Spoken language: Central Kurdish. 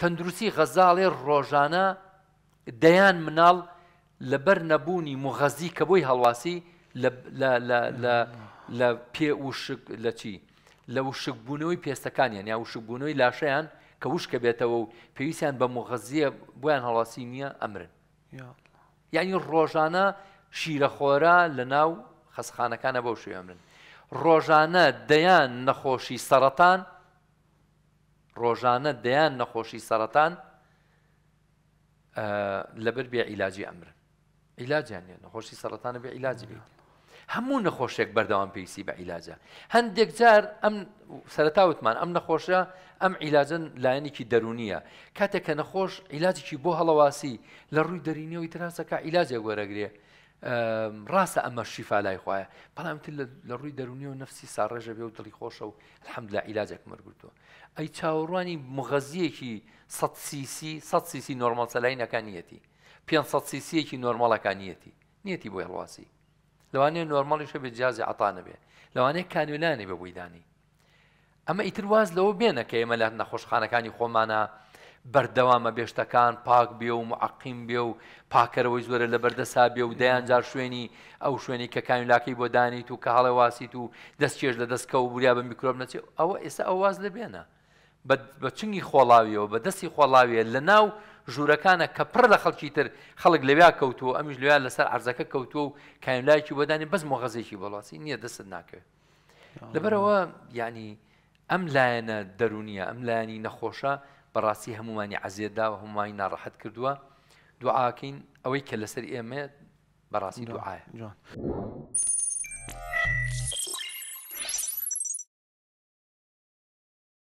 تەندروستی غەزاڵێ ڕۆژانە دەیان مناڵ لەبەر نەبوونی مغەزی کە بۆی هەڵواسی لە پێ وشک لە چی لە وشکبوونەوەی پێستەکانیان یا وشکبوونەوەی لاشەیان کە وشکە بێتەوە و پێویستیان بە مغەزیە بۆیان هەڵاسی نییە ئەمرن یعنی ڕۆژانە شیرەخۆرە لە ناو خەسخانەکانە بەو شوێمرن ڕۆژانە دەیان نەخۆشی سەرەتان ڕۆژانە دەیان نەخۆشی سەرەتان لەبەر بێ عیلاجی ئەمرن عیلاجیانە نەخۆشی سەرەتانە بێ عیلاجی بێت هەموو نەخۆشێک بەردەوام پێویستی بە عیلاجە هەندێک جار ئەم سەرتاوتمان ئەم نەخۆشە ئەم عیلاجن لایەنێکی دەرونیە کاتێک کە نەخۆش عیلاجێکی بۆ هەڵەواسی لە ڕووی دەرینەوەی تراسەکە عیلاجێک وەرەگرێ ڕاستە ئەمە شیفا لای خخوایە بەڵامتر لە ڕووی دەرونی و نفسی ساڕێژە بێ و دڵی خۆشە و حەمد لە عیلاجێک مەرگتووە ئەی چاوەڕوانی مغەزیەکی سیسی نۆرمەل سەلاینەکانیەتی 500 سیسیەکی نۆرمەڵەکانیەتی نیەتی بۆ هەڵواسی لەوانەیە نۆرمەڵیشە بێت جیازی عتانە بێ لەوانەیە کانولانی بە بوویدانی ئەمە ئیتر واز لەوە بێنە کە ئێمە لە نەخۆشخانەکانی خۆمانە بەردەوامە بێشتەکان پاک بێ و معقیم بێ و پاکەرەوەی زۆرە لە بەردەسا بێ و دەیان جار شوێنی ئەو شوێنی کە کامیلاکەی بۆ دانیت و کە هەڵێ واسیت و دەستکێش لە دەستکە و بریا بە میکرۆب نەچێت ئەوە ئێستا ئەو واز لەبێنە بە چنگی خۆڵاویەوە بە دەستی خۆڵاویە لە ناو ژوورەکانە کە پڕ لە خەڵکی تر خەڵک لەویا کەوتووە ئەمیش لەویان لەسەر ئارزەکە کەوتووە و کامیلایکی بۆدانی بەس مۆغەزێکی بەڵاسی نییە دەست ناکەوێت لەبەرەوە ینی ئەم لایەنە دەرونیە ئەم لایانی نەخۆشە بەڕاستی هەمومانی عزیێدا و هەمومانی ناڕەحەت کردووە دوعاکەین ئەوەی کە لەسەر ئێمە بەڕاستی دوعاە جوان.